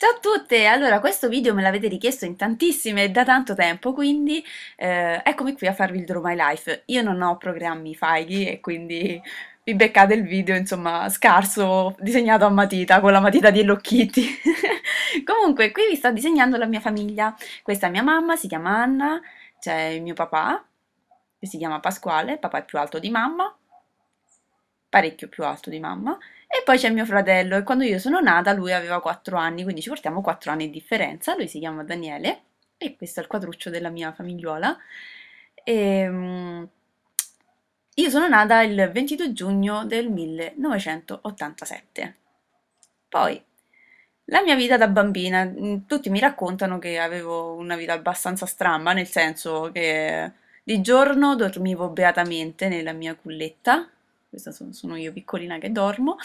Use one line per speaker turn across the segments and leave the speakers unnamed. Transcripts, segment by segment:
Ciao a tutte! Allora, questo video me l'avete richiesto in tantissime, da tanto tempo, quindi eh, eccomi qui a farvi il Draw My Life. Io non ho programmi faghi e quindi vi beccate il video, insomma, scarso, disegnato a matita, con la matita di Hello Kitty. Comunque, qui vi sto disegnando la mia famiglia. Questa è mia mamma, si chiama Anna, c'è mio papà, che si chiama Pasquale, papà è più alto di mamma, parecchio più alto di mamma, poi c'è mio fratello e quando io sono nata lui aveva 4 anni, quindi ci portiamo 4 anni di differenza. Lui si chiama Daniele e questo è il quadruccio della mia famigliuola. E, ehm, io sono nata il 22 giugno del 1987. Poi, la mia vita da bambina, mm, tutti mi raccontano che avevo una vita abbastanza stramba, nel senso che di giorno dormivo beatamente nella mia culletta, questa sono io piccolina che dormo,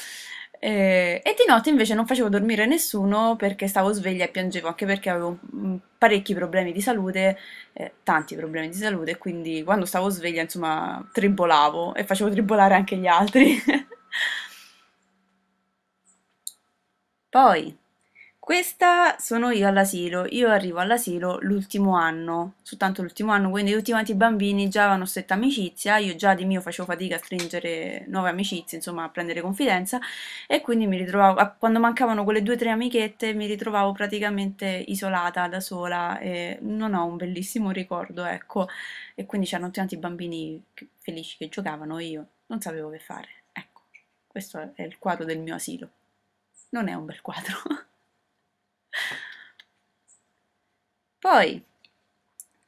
eh, e di notte invece non facevo dormire nessuno perché stavo sveglia e piangevo, anche perché avevo mm, parecchi problemi di salute, eh, tanti problemi di salute, quindi quando stavo sveglia insomma tribolavo e facevo tribolare anche gli altri. Poi, questa sono io all'asilo, io arrivo all'asilo l'ultimo anno, soltanto l'ultimo anno, quindi tutti quanti i bambini già avevano stretta amicizia, io già di mio facevo fatica a stringere nuove amicizie, insomma a prendere confidenza e quindi mi ritrovavo, quando mancavano quelle due o tre amichette mi ritrovavo praticamente isolata da sola e non ho un bellissimo ricordo, ecco, e quindi c'erano tutti quanti i bambini felici che giocavano, io non sapevo che fare, ecco, questo è il quadro del mio asilo, non è un bel quadro. Poi,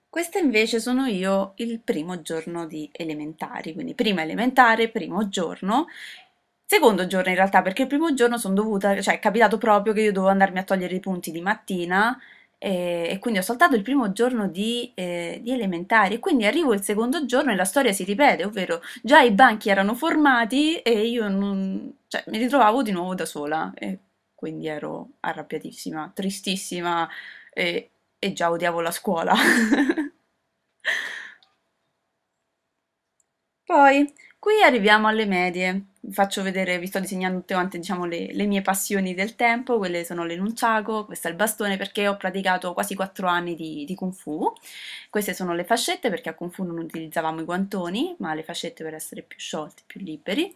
questa invece sono io il primo giorno di elementari, quindi prima elementare, primo giorno, secondo giorno in realtà, perché il primo giorno sono dovuta, cioè è capitato proprio che io dovevo andarmi a togliere i punti di mattina e, e quindi ho saltato il primo giorno di, eh, di elementari e quindi arrivo il secondo giorno e la storia si ripete, ovvero già i banchi erano formati e io non, cioè, mi ritrovavo di nuovo da sola e quindi ero arrabbiatissima, tristissima. E e già odiavo la scuola. Poi, qui arriviamo alle medie. Vi faccio vedere, vi sto disegnando tutte quante diciamo, le, le, mie passioni del tempo, quelle sono l'enunciago, questo è il bastone perché ho praticato quasi 4 anni di, di Kung Fu, queste sono le fascette perché a Kung Fu non utilizzavamo i guantoni, ma le fascette per essere più sciolti, più liberi,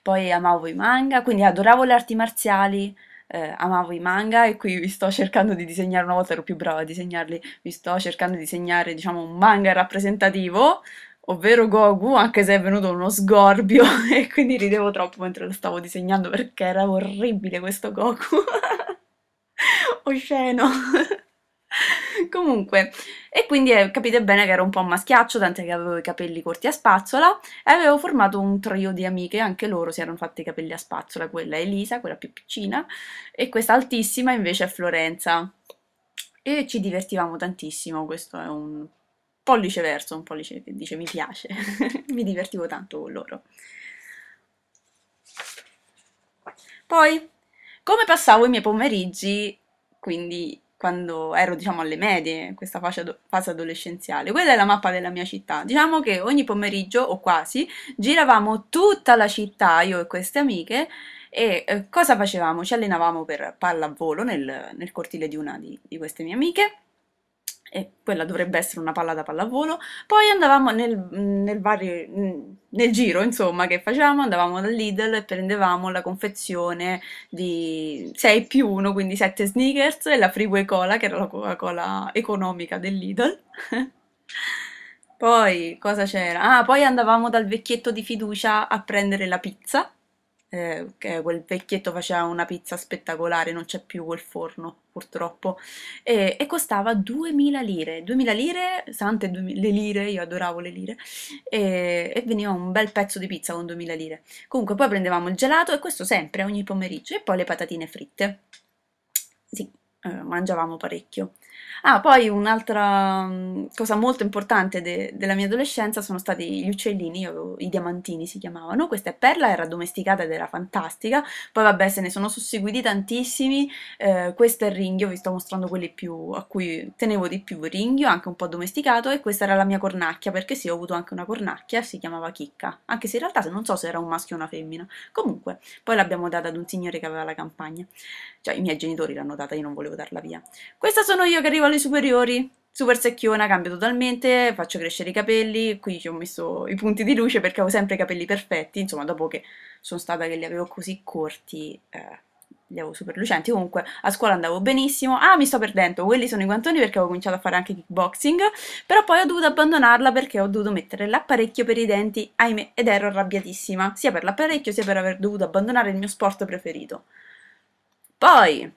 poi amavo i manga, quindi adoravo le arti marziali, eh, amavo i manga e qui vi sto cercando di disegnare, una volta ero più brava a disegnarli, vi sto cercando di disegnare diciamo un manga rappresentativo, ovvero Goku, anche se è venuto uno sgorbio e quindi ridevo troppo mentre lo stavo disegnando perché era orribile questo Goku, osceno. Comunque, e quindi eh, capite bene che ero un po' maschiaccio, tant'è che avevo i capelli corti a spazzola e avevo formato un trio di amiche, anche loro si erano fatti i capelli a spazzola, quella Elisa, quella più piccina, e questa altissima invece è Florenza. E ci divertivamo tantissimo, questo è un pollice verso, un pollice che dice mi piace, mi divertivo tanto con loro. Poi, come passavo i miei pomeriggi, quindi quando ero diciamo alle medie, questa fase, ad- fase, adolescenziale. Quella è la mappa della mia città. Diciamo che ogni pomeriggio, o quasi, giravamo tutta la città, io e queste amiche, e eh, cosa facevamo? Ci allenavamo per pallavolo nel, nel cortile di una di, di queste mie amiche e quella dovrebbe essere una palla da pallavolo. Poi andavamo nel, nel, vari, nel giro, insomma, che facevamo, andavamo dal Lidl e prendevamo la confezione di 6 più 1, quindi 7 sneakers e la Freeway Cola, che era la Coca-Cola economica del Lidl. poi cosa c'era? Ah, poi andavamo dal vecchietto di fiducia a prendere la pizza eh, che quel vecchietto faceva una pizza spettacolare, non c'è più quel forno purtroppo, e, e costava 2000 lire, 2000 lire, sante le lire, io adoravo le lire, e, e, veniva un bel pezzo di pizza con 2000 lire. Comunque poi prendevamo il gelato e questo sempre, ogni pomeriggio, e poi le patatine fritte. Sì, eh, mangiavamo parecchio. Ah, poi un'altra mm, cosa molto importante de- della mia adolescenza sono stati gli uccellini, avevo, i diamantini si chiamavano. Questa è Perla, era domesticata ed era fantastica. Poi vabbè, se ne sono susseguiti tantissimi. Eh, questo è il ringhio, vi sto mostrando quelli più, a cui tenevo di più, ringhio, anche un po' domesticato. E questa era la mia cornacchia, perché sì, ho avuto anche una cornacchia, si chiamava Chicca. Anche se in realtà non so se era un maschio o una femmina. Comunque, poi l'abbiamo data ad un signore che aveva la campagna. Cioè, i miei genitori l'hanno data, io non volevo darla via. Questa sono io che arrivo alle superiori, super secchiona, cambio totalmente, faccio crescere i capelli, qui ci ho messo i punti di luce perché avevo sempre i capelli perfetti, insomma dopo che sono stata che li avevo così corti... Eh, li avevo super lucenti, comunque a scuola andavo benissimo, ah mi sto perdendo, quelli sono i guantoni perché avevo cominciato a fare anche kickboxing, però poi ho dovuto abbandonarla perché ho dovuto mettere l'apparecchio per i denti, ahimè, ed ero arrabbiatissima, sia per l'apparecchio sia per aver dovuto abbandonare il mio sport preferito. Poi,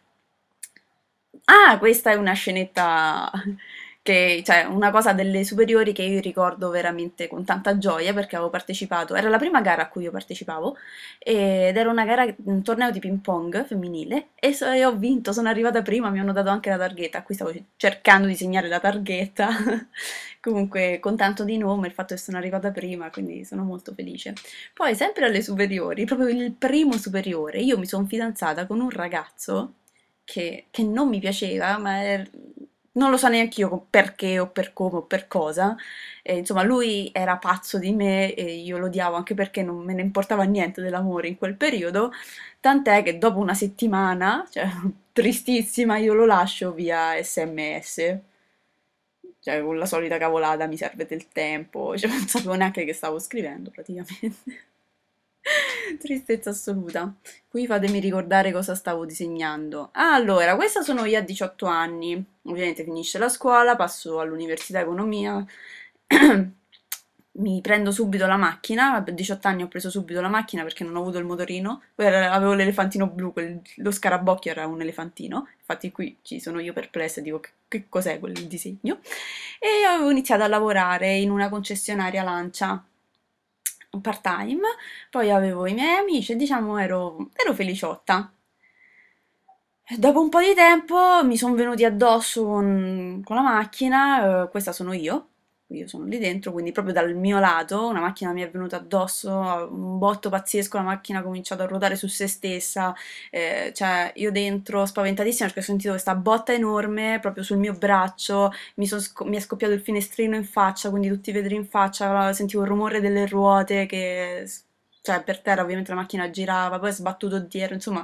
Ah, questa è una scenetta che, cioè, una cosa delle superiori che io ricordo veramente con tanta gioia perché avevo partecipato, era la prima gara a cui io partecipavo ed era una gara, un torneo di ping pong femminile e, so, e ho vinto, sono arrivata prima, mi hanno dato anche la targhetta, qui stavo cercando di segnare la targhetta, comunque con tanto di nome il fatto che sono arrivata prima, quindi sono molto felice. Poi sempre alle superiori, proprio il primo superiore, io mi sono fidanzata con un ragazzo che, che non mi piaceva, ma er, non lo so neanche io perché o per come o per cosa. E, insomma, lui era pazzo di me e io lo odiavo anche perché non me ne importava niente dell'amore in quel periodo. Tant'è che dopo una settimana, cioè, tristissima, io lo lascio via sms. Cioè, con la solita cavolata mi serve del tempo, cioè, non sapevo neanche che stavo scrivendo praticamente. Tristezza assoluta. Qui fatemi ricordare cosa stavo disegnando. Ah, allora, questa sono io a 18 anni. Ovviamente finisce la scuola, passo all'università economia. mi prendo subito la macchina, a 18 anni ho preso subito la macchina perché non ho avuto il motorino, avevo l'elefantino blu, quel, lo scarabocchio era un elefantino, infatti qui ci sono io perplessa, dico che, che cos'è quel disegno, e avevo iniziato a lavorare in una concessionaria Lancia, part time, poi avevo i miei amici e diciamo ero, ero feliciotta. Dopo un po' di tempo mi sono venuti addosso con, con la macchina, eh, questa sono io, io sono lì dentro, quindi proprio dal mio lato una macchina mi è venuta addosso, un botto pazzesco, la macchina ha cominciato a ruotare su se stessa, eh, cioè io dentro spaventatissima perché ho sentito questa botta enorme proprio sul mio braccio, mi, sc- mi, è scoppiato il finestrino in faccia, quindi tutti i vetri in faccia, sentivo il rumore delle ruote che, cioè per terra ovviamente la macchina girava, poi è sbattuto dietro, insomma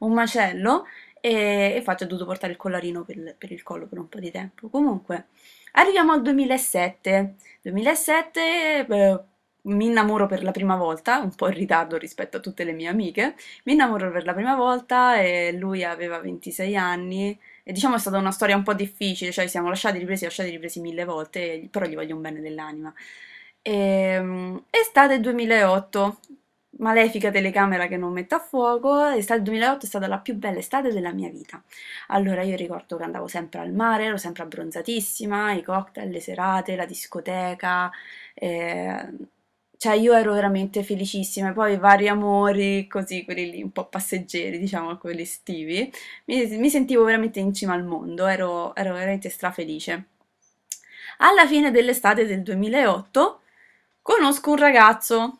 un macello e, infatti ho dovuto portare il collarino per, per il collo per un po' di tempo. Comunque, arriviamo al 2007. 2007 eh, mi innamoro per la prima volta, un po' in ritardo rispetto a tutte le mie amiche. Mi innamoro per la prima volta e lui aveva 26 anni. E diciamo è stata una storia un po' difficile, cioè siamo lasciati ripresi, lasciati ripresi mille volte, però gli voglio un bene dell'anima. E, ehm, estate 2008, malefica telecamera che non mette a fuoco, l'estate 2008 è stata la più bella estate della mia vita. Allora io ricordo che andavo sempre al mare, ero sempre abbronzatissima, i cocktail, le serate, la discoteca, eh, cioè io ero veramente felicissima, poi vari amori, così quelli lì un po' passeggeri, diciamo quelli estivi, mi, mi sentivo veramente in cima al mondo, ero, ero veramente strafelice. Alla fine dell'estate del 2008 conosco un ragazzo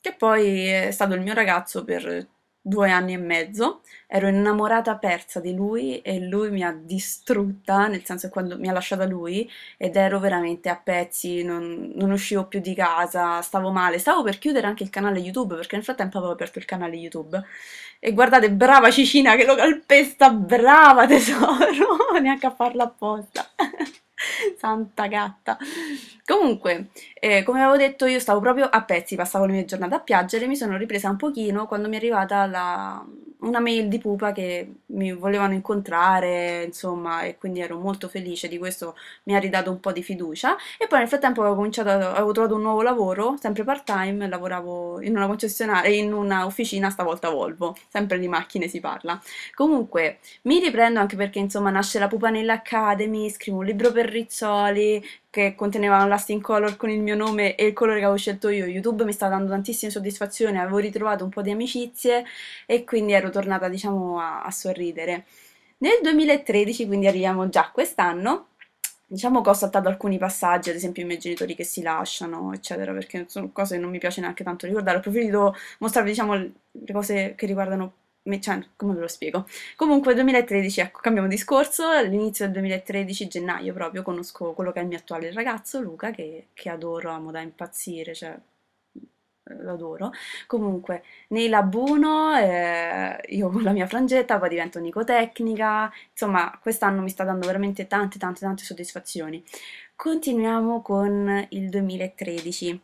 che poi è stato il mio ragazzo per due anni e mezzo, ero innamorata persa di lui e lui mi ha distrutta, nel senso quando mi ha lasciata lui ed ero veramente a pezzi, non, non, uscivo più di casa, stavo male, stavo per chiudere anche il canale YouTube perché nel frattempo avevo aperto il canale YouTube e guardate brava Cicina che lo calpesta, brava tesoro, neanche a farla apposta. Santa gatta. Comunque, eh, come avevo detto, io stavo proprio a pezzi, passavo le mie giornate a piangere, mi sono ripresa un pochino quando mi è arrivata la, una mail di pupa che mi volevano incontrare, insomma, e quindi ero molto felice di questo, mi ha ridato un po' di fiducia. E poi nel frattempo avevo, cominciato, avevo trovato un nuovo lavoro, sempre part-time, lavoravo in una concessionaria, in una officina, stavolta Volvo, sempre di macchine si parla. Comunque, mi riprendo anche perché, insomma, nasce la pupa nell'Academy, scrivo un libro per Rizzoli, che conteneva un lasting color con il mio nome e il colore che avevo scelto io. YouTube mi sta dando tantissime soddisfazioni, avevo ritrovato un po' di amicizie e quindi ero tornata diciamo a, a sorridere. Nel 2013, quindi arriviamo già quest'anno, diciamo che ho saltato alcuni passaggi, ad esempio i miei genitori che si lasciano, eccetera, perché sono cose che non mi piace neanche tanto ricordare, ho preferito mostrarvi diciamo le cose che riguardano cioè, come ve lo spiego? Comunque 2013, ecco, cambiamo discorso, all'inizio del 2013, gennaio proprio, conosco quello che è il mio attuale ragazzo, Luca, che, che adoro, amo da impazzire, cioè eh, lo adoro. Comunque, nei lab 1 eh, io con la mia frangetta poi divento nicotecnica, insomma, quest'anno mi sta dando veramente tante, tante, tante soddisfazioni. Continuiamo con il 2013.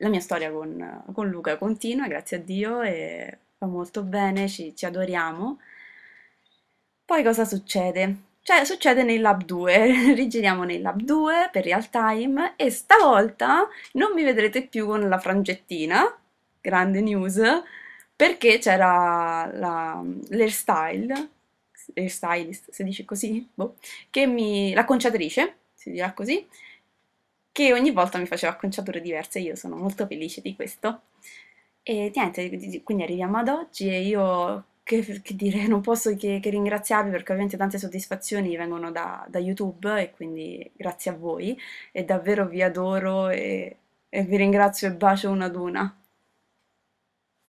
La mia storia con, con Luca continua, grazie a Dio, e fa molto bene, ci, ci adoriamo. Poi cosa succede? Cioè succede nei lab 2, rigiriamo nei lab 2 per real time e stavolta non mi vedrete più con la frangettina, grande news, perché c'era la, l'hairstyle, hairstylist, si dice così, boh, che mi, l'acconciatrice, si dirà così, che ogni volta mi faceva acconciature diverse, io sono molto felice di questo. E niente, quindi arriviamo ad oggi e io che, che dire, non posso che, che, ringraziarvi perché ovviamente tante soddisfazioni vengono da, da, YouTube e quindi grazie a voi e davvero vi adoro e, e vi ringrazio e bacio una ad una.